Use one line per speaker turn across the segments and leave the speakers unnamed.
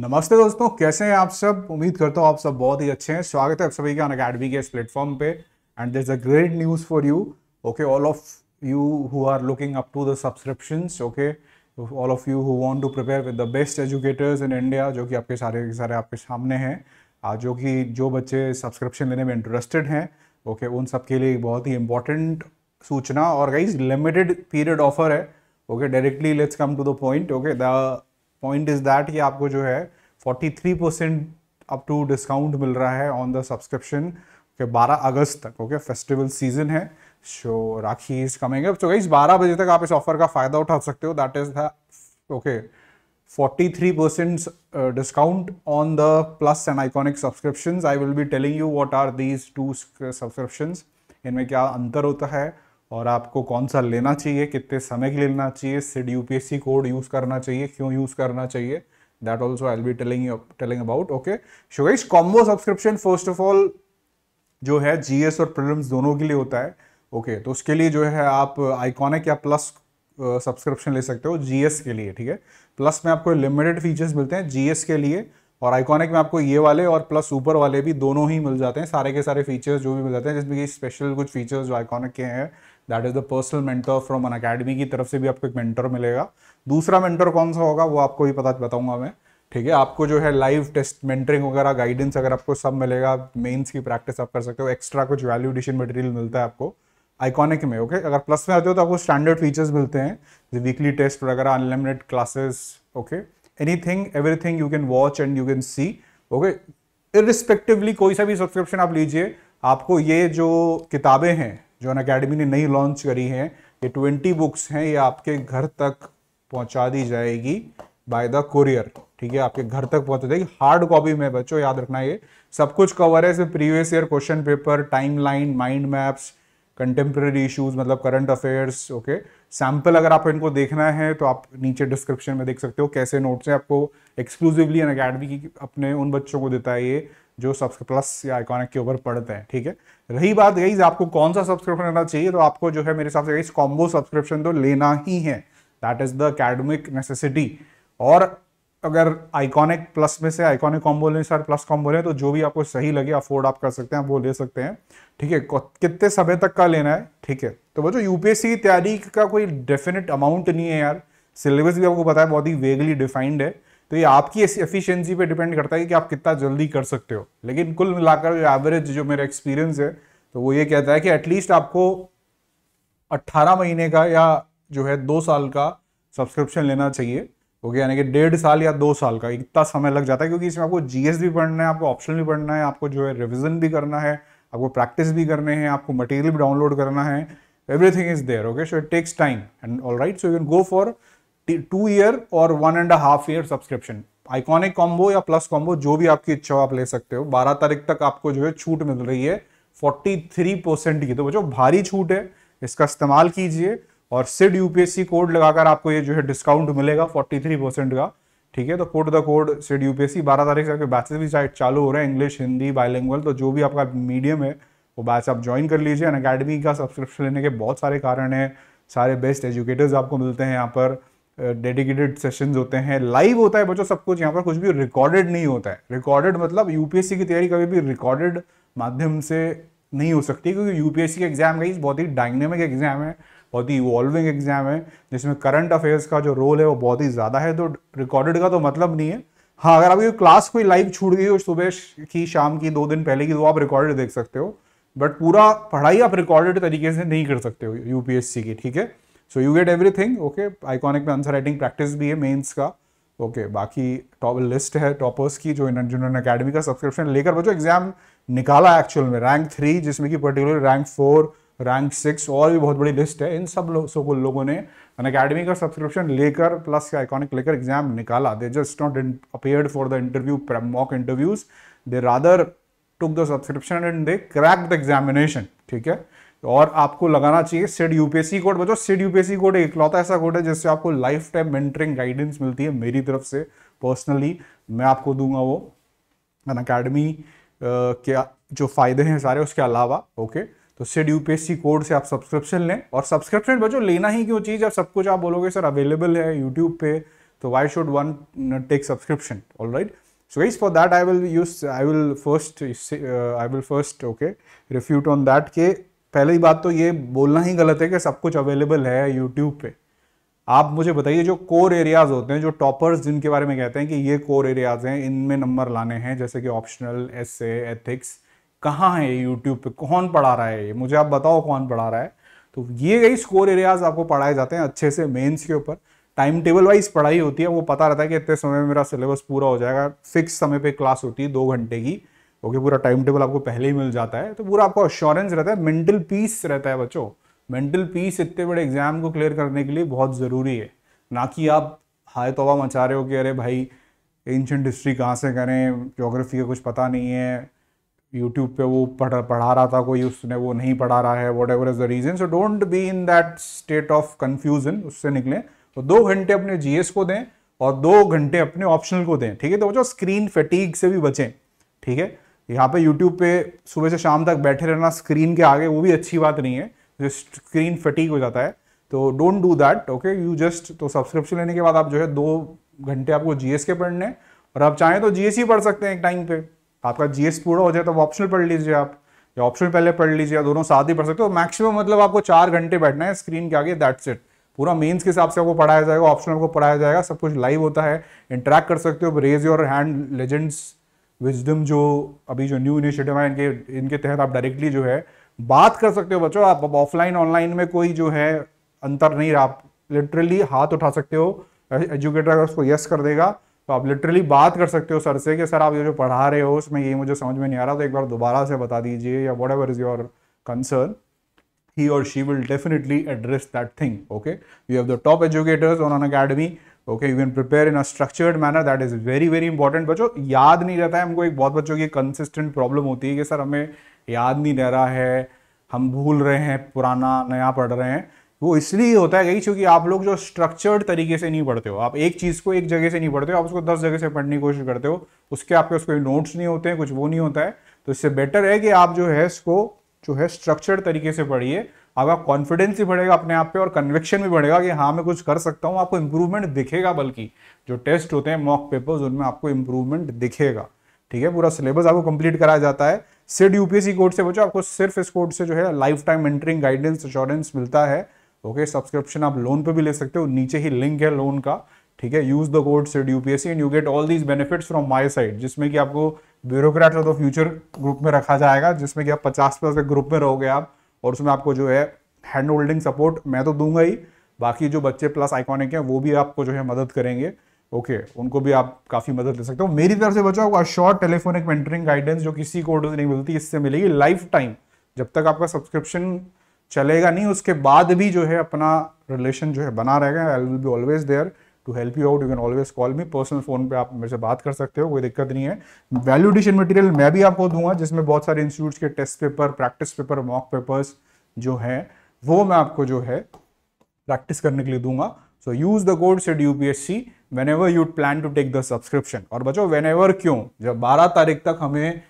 नमस्ते दोस्तों कैसे हैं आप सब उम्मीद करता हूँ आप सब बहुत ही अच्छे हैं स्वागत है आप सभी के अन अकेडमी के इस प्लेटफॉर्म पे and this a great news for you okay all of you who are looking up to the subscription okay all of you who want to prepare with the best educators in India जो कि आपके सारे के सारे आपके सामने हैं जो कि जो बच्चे सब्सक्रिप्शन लेने में इंटरेस्टेड हैं ओके okay, उन सब के लिए बहुत ही इंपॉर्टेंट सूचना और गाइज लिमिटेड पीरियड ऑफर है okay directly let's come to the point okay the point is that कि आपको जो है 43 परसेंट अप टू डिस्काउंट मिल रहा है ऑन द सब्सक्रिप्शन के 12 अगस्त तक ओके फेस्टिवल सीजन है so Rakhi is coming up so guys 12 बजे तक आप इस ऑफर का फायदा उठा सकते हो that is the okay 43 percent discount on the plus and iconic subscription I will be telling you what are these two subscription इनमें क्या अंतर होता है और आपको कौन सा लेना चाहिए कितने समय के लेना चाहिए सिड यूपीएससी कोड यूज़ करना चाहिए क्यों यूज़ करना चाहिए that also i'll be telling you telling about okay so guys combo subscription first of all जो है जीएस और प्रीलिम्स दोनों के लिए होता है ओके okay, तो उसके लिए जो है आप आइकॉनिक या प्लस सब्सक्रिप्शन ले सकते हो जीएस के लिए ठीक है प्लस में आपको लिमिटेड फीचर्स मिलते हैं जीएस के लिए और आइकॉनिक में आपको ये वाले और प्लस ऊपर वाले भी दोनों ही मिल जाते हैं सारे के सारे फीचर्स जो भी मिल जाते हैं जिसमें कि स्पेशल कुछ फीचर्स जो आइकॉनिक के हैं that is the personal mentor from Unacademy की तरफ से भी आपको एक मेंटर मिलेगा दूसरा मेंटर कौन सा होगा वो आपको भी पता बताऊंगा मैं ठीक है आपको जो है लाइव टेस्ट मेंटरिंग वगैरह गाइडेंस अगर आपको सब मिलेगा मेन्स की प्रैक्टिस आप कर सकते हो एक्स्ट्रा कुछ वैल्यू एडिशन मटेरियल मिलता है आपको आइकॉनिक में ओके अगर प्लस में आते हो तो आपको स्टैंडर्ड फीचर्स मिलते हैं वीकली टेस्ट वगैरह unlimited classes okay anything everything you can watch and you can see okay irrespectively कोई सा भी सब्सक्रिप्शन आप लीजिए आपको ये जो किताबें हैं जो अन अकेडमी ने नई लॉन्च करी हैं ये ट्वेंटी बुक्स हैं ये आपके घर तक पहुंचा दी जाएगी बाय द कुरियर ठीक है आपके घर तक पहुंचा जाएगी हार्ड कॉपी में बच्चों याद रखना ये सब कुछ कवर है इसमें previous year question paper timeline mind maps contemporary issues मतलब करंट अफेयर्स ओके सैम्पल अगर आपको इनको देखना है तो आप नीचे डिस्क्रिप्शन में देख सकते हो कैसे नोट्स हैं आपको एक्सक्लूसिवली एन अकेडमी की अपने उन बच्चों को देता है ये जो सबसे प्लस या आइकॉनिक के ऊपर पढ़ते हैं ठीक है रही बात गई आपको कौन सा सब्सक्रिप्शन लेना चाहिए तो आपको जो है मेरे हिसाब से कॉम्बो सब्सक्रिप्शन तो लेना ही है that is the academic necessity और अगर आइकॉनिक प्लस में से आइकॉनिक कॉम्बो लें सर प्लस कॉम्बो लें तो जो भी आपको सही लगे अफोर्ड आप कर सकते हैं वो ले सकते हैं ठीक है कितने समय तक का लेना है ठीक है तो वो जो यूपीएससी तैयारी का कोई डेफिनेट अमाउंट नहीं है यार सिलेबस भी आपको पता है बहुत ही वेगली डिफाइंड है तो ये आपकी एफिशियंसी पर डिपेंड करता है कि आप कितना जल्दी कर सकते हो लेकिन कुल मिलाकर जो एवरेज जो मेरा एक्सपीरियंस है तो वो ये कहता है कि एटलीस्ट आपको अट्ठारह महीने का या जो है दो साल का सब्सक्रिप्शन लेना चाहिए ओके यानी कि डेढ़ साल या दो साल का इतना समय लग जाता है क्योंकि इसमें आपको जीएस भी पढ़ना है आपको ऑप्शन भी पढ़ना है आपको जो है रिविजन भी करना है आपको प्रैक्टिस भी करने हैं आपको मटेरियल भी डाउनलोड करना है everything is there okay so it takes time and all right so you can go for two year और one and half year subscription iconic combo या प्लस कॉम्बो जो भी आपकी इच्छा हो आप ले सकते हो बारह तारीख तक आपको जो है छूट मिल रही है फोर्टी थ्री परसेंट की तो बच्चों भारी छूट है इसका इस्तेमाल कीजिए और सिड यूपीएससी कोड लगाकर आपको ये जो है डिस्काउंट मिलेगा फोर्टी थ्री परसेंट का ठीक है तो code the code Sid UPSC बारह तारीख से आपके बैचेस भी साइड चालू हो रहे हैं इंग्लिश हिंदी बायलैंग्वल तो जो भी आपका मीडियम है वो बैच आप ज्वाइन कर लीजिए अन अकेडमी का सब्सक्रिप्शन लेने के बहुत सारे कारण हैं सारे बेस्ट एजुकेटर्स आपको मिलते हैं यहाँ पर डेडिकेटेड सेशन सेशंस होते हैं लाइव होता है बच्चों सब कुछ यहाँ पर कुछ भी रिकॉर्डेड नहीं होता है रिकॉर्डेड मतलब यूपीएससी की तैयारी कभी भी रिकॉर्डेड माध्यम से नहीं हो सकती क्योंकि यूपीएससी का एग्जाम का बहुत ही डायनेमिक एग्जाम है बहुत ही इवॉल्विंग एग्जाम है जिसमें करंट अफेयर्स का जो रोल है वो बहुत ही ज़्यादा है तो रिकॉर्डेड का तो मतलब नहीं है हाँ अगर आपकी क्लास कोई लाइव छूट गई हो सुबह की शाम की दो दिन पहले की तो आप रिकॉर्डेड देख सकते हो बट पूरा पढ़ाई आप रिकॉर्डेड तरीके से नहीं कर सकते हो यूपीएससी की ठीक है so you get everything okay iconic में आंसर राइटिंग प्रैक्टिस भी है मेन्स का ओके okay, बाकी टॉप लिस्ट है टॉपर्स की जो जिन्होंने अकेडमी का सब्सक्रिप्शन लेकर बचो एग्जाम निकाला एक्चुअल में रैंक थ्री जिसमें कि particular rank four rank six और भी बहुत बड़ी लिस्ट है इन सब लोगों सब लोगों ने अन अकेडमी का सब्सक्रिप्शन लेकर प्लस का आइकॉनिक लेकर एग्जाम निकाला they just not appear for the interview mock interviews they rather took the subscription and they crack the examination ठीक है और आपको लगाना चाहिए सिड यूपीएससी कोड बचो सिड यूपीएससी कोड एक लौता ऐसा कोड है जिससे आपको लाइफ टाइम मेंटरिंग गाइडेंस मिलती है मेरी तरफ से पर्सनली मैं आपको दूंगा वो अन अकेडमी के जो फ़ायदे हैं सारे उसके अलावा ओके okay? तो सिड यूपीएससी कोड से आप सब्सक्रिप्शन लें और सब्सक्रिप्शन बचो लेना ही क्यों चीज़ अब सब कुछ आप बोलोगे सर अवेलेबल है यूट्यूब पे तो why should one take subscription all right so guys for that I will use I will first I will first okay refute on that के पहली बात तो ये बोलना ही गलत है कि सब कुछ अवेलेबल है यूट्यूब पे आप मुझे बताइए जो कोर एरियाज होते हैं जो टॉपर्स जिनके बारे में कहते हैं कि ये कोर एरियाज हैं इनमें नंबर लाने हैं जैसे कि ऑप्शनल एस एथिक्स कहाँ है यूट्यूब पे कौन पढ़ा रहा है ये मुझे आप बताओ कौन पढ़ा रहा है तो ये गई स्कोर एरियाज आपको पढ़ाए जाते हैं अच्छे से मेंस के ऊपर टाइम टेबल वाइज पढ़ाई होती है वो पता रहता है कि इतने समय में मेरा सिलेबस पूरा हो जाएगा फिक्स समय पे क्लास होती है दो घंटे की ओके okay, पूरा टाइम टेबल आपको पहले ही मिल जाता है तो पूरा आपको अश्योरेंस रहता है मेंटल पीस रहता है बच्चों मेंटल पीस इतने बड़े एग्जाम को क्लियर करने के लिए बहुत ज़रूरी है ना कि आप हाय तोबा मचा रहे हो कि अरे भाई एंशंट हिस्ट्री कहाँ से करें जोग्राफी का कुछ पता नहीं है यूट्यूब पे वो पढ़ पढ़ा रहा था कोई उसने वो नहीं पढ़ा रहा है whatever is the reason so don't be in that state of confusion उससे निकलें तो दो घंटे अपने जीएस को दें और दो घंटे अपने ऑप्शनल को दें ठीक है तो वो जो स्क्रीन फटीक से भी बचें ठीक है यहाँ पे यूट्यूब पे सुबह से शाम तक बैठे रहना स्क्रीन के आगे वो भी अच्छी बात नहीं है जो स्क्रीन फटीक हो जाता है तो don't do that okay you just तो सब्सक्रिप्शन लेने के बाद आप जो है दो घंटे आपको जीएस के पढ़ने और आप चाहें तो जीएस ही पढ़ सकते हैं एक टाइम पे आपका जीएस पूरा हो जाए तो ऑप्शनल पढ़ लीजिए आप या ऑप्शन पहले पढ़ लीजिए दोनों साथ ही पढ़ सकते हो मैक्सिमम मतलब आपको चार घंटे बैठना है स्क्रीन के आगे दैट्स इट पूरा मेंस के हिसाब से आपको पढ़ाया जाएगा ऑप्शन आपको पढ़ाया जाएगा सब कुछ लाइव होता है इंटरेक्ट कर सकते हो raise your hand legends wisdom जो अभी जो न्यू इनिशिएटिव है इनके इनके तहत आप डायरेक्टली जो है बात कर सकते हो बच्चों आप ऑफलाइन ऑनलाइन में कोई जो है अंतर नहीं रहा आप लिटरली हाथ उठा सकते हो एजुकेटर अगर उसको यस कर देगा तो आप लिटरली बात कर सकते हो सर से कि सर आप ये जो पढ़ा रहे हो उसमें ये मुझे समझ में नहीं आ रहा तो एक बार दोबारा से बता दीजिए या whatever is your concern ही और she will definitely address that thing okay you have the top educators on Unacademy okay you can prepare in a structured manner that is very very important बच्चों याद नहीं रहता है हमको एक बहुत बच्चों की कंसिस्टेंट प्रॉब्लम होती है कि सर हमें याद नहीं रह रहा है हम भूल रहे हैं पुराना नया पढ़ रहे हैं वो इसलिए होता है क्योंकि आप लोग जो स्ट्रक्चर्ड तरीके से नहीं पढ़ते हो आप एक चीज़ को एक जगह से नहीं पढ़ते हो आप उसको दस जगह से पढ़ने की कोशिश करते हो उसके आपके उसको नोट्स नहीं होते हैं कुछ वो नहीं होता है तो इससे बेटर है कि आप जो है इसको जो है स्ट्रक्चर्ड तरीके से पढ़िए आपका कॉन्फिडेंस भी बढ़ेगा अपने आप पे और कन्विक्शन भी बढ़ेगा कि हाँ मैं कुछ कर सकता हूँ आपको इम्प्रूवमेंट दिखेगा बल्कि जो टेस्ट होते हैं मॉक पेपर्स उनमें आपको इम्प्रूवमेंट दिखेगा ठीक है पूरा सिलेबस आपको कंप्लीट कराया जाता है सिर्फ यूपीएससी कोर्ट से बचो आपको सिर्फ इस कोर्ट से जो है लाइफ टाइम एंट्रिंग गाइडेंस इंश्योरेंस मिलता है ओके सब्सक्रिप्शन आप लोन पे भी ले सकते हो नीचे ही लिंक है लोन का ठीक है use the code Sid UPSC and you get all these benefit from my side जिसमें कि आपको bureaucrat of the future group में रखा जाएगा जिसमें कि आप पचास प्लस के ग्रुप में रहोगे आप और उसमें आपको जो है हैंड होल्डिंग सपोर्ट मैं तो दूंगा ही बाकी जो बच्चे प्लस आइकॉनिक हैं वो भी आपको जो है मदद करेंगे ओके okay, उनको भी आप काफ़ी मदद ले सकते हो मेरी तरफ से बचा हुआ शॉर्ट टेलीफोनिक मेंटरिंग गाइडेंस जो किसी कोड से नहीं मिलती इससे मिलेगी लाइफ टाइम जब तक आपका सब्सक्रिप्शन चलेगा नहीं उसके बाद भी जो है अपना रिलेशन जो है बना रहेगा I will be always there to help you out you can always call me personal phone पे आप मेरे से बात कर सकते हो कोई दिक्कत नहीं है वैल्यू मटेरियल मैं भी आपको दूंगा जिसमें बहुत सारे इंस्टीट्यूट्स के test paper practice paper mock papers जो है वो मैं आपको जो है प्रैक्टिस करने के लिए दूंगा so use the code Sid UPSC whenever you plan to take the subscription और बचो वेन एवर क्यों जब 12 तारीख तक हमें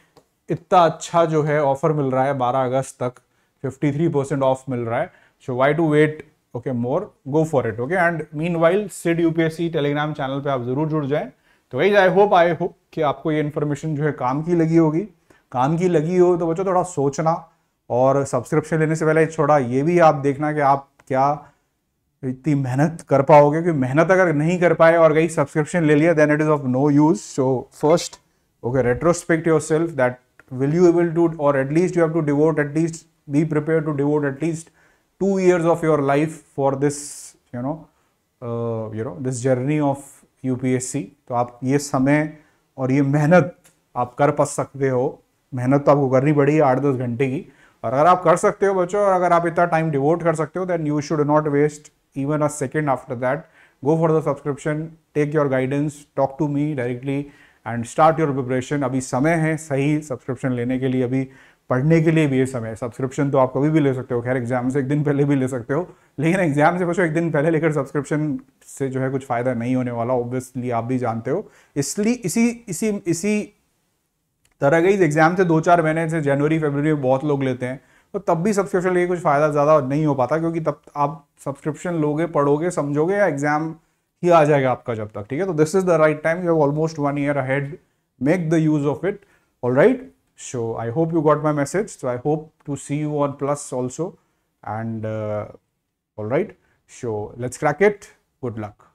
इतना अच्छा जो है ऑफर मिल रहा है 12 अगस्त तक 53 परसेंट ऑफ मिल रहा है so why to wait okay more go for it okay and meanwhile Sid UPSC Telegram channel पे आप जरूर जुड़ जाएं तो वही आई होप आई होप कि आपको ये इन्फॉर्मेशन जो है काम की लगी होगी काम की लगी हो तो बच्चों थोड़ा सोचना और सब्सक्रिप्शन लेने से पहले छोड़ा ये भी आप देखना कि आप क्या इतनी मेहनत कर पाओगे क्योंकि मेहनत अगर नहीं कर पाए और गई सब्सक्रिप्शन ले लिया then it is of no use so first okay retrospect yourself that will you able to और at least you have to devote at least be prepared to devote at least two years of your life for this you know uh, you know this journey of UPSC तो आप ये समय और ये मेहनत आप कर पा सकते हो मेहनत तो आपको करनी पड़ेगी आठ दस घंटे की और अगर आप कर सकते हो बच्चों और अगर आप इतना टाइम डिवोट कर सकते हो then you should not waste even a second after that go for the subscription take your guidance talk to me directly and start your preparation अभी समय है सही सब्सक्रिप्शन लेने के लिए अभी पढ़ने के लिए भी ये समय सब्सक्रिप्शन तो आप कभी भी ले सकते हो खैर एग्जाम से एक दिन पहले भी ले सकते हो लेकिन एग्जाम से कुछ एक दिन पहले लेकर सब्सक्रिप्शन से जो है कुछ फ़ायदा नहीं होने वाला ऑब्वियसली आप भी जानते हो इसलिए इसी इसी इसी तरह के एग्जाम से दो चार महीने से जनवरी फरवरी में बहुत लोग लेते हैं तो तब भी सब्सक्रिप्शन लेके कुछ फ़ायदा ज़्यादा नहीं हो पाता क्योंकि तब आप सब्सक्रिप्शन लोगे पढ़ोगे समझोगे या एग्जाम ही आ जाएगा आपका जब तक ठीक है तो this is the right time you have almost one year ahead make the use of it all right So I hope you got my message. So I hope to see you on Plus also. And uh, all right. So let's crack it. Good luck.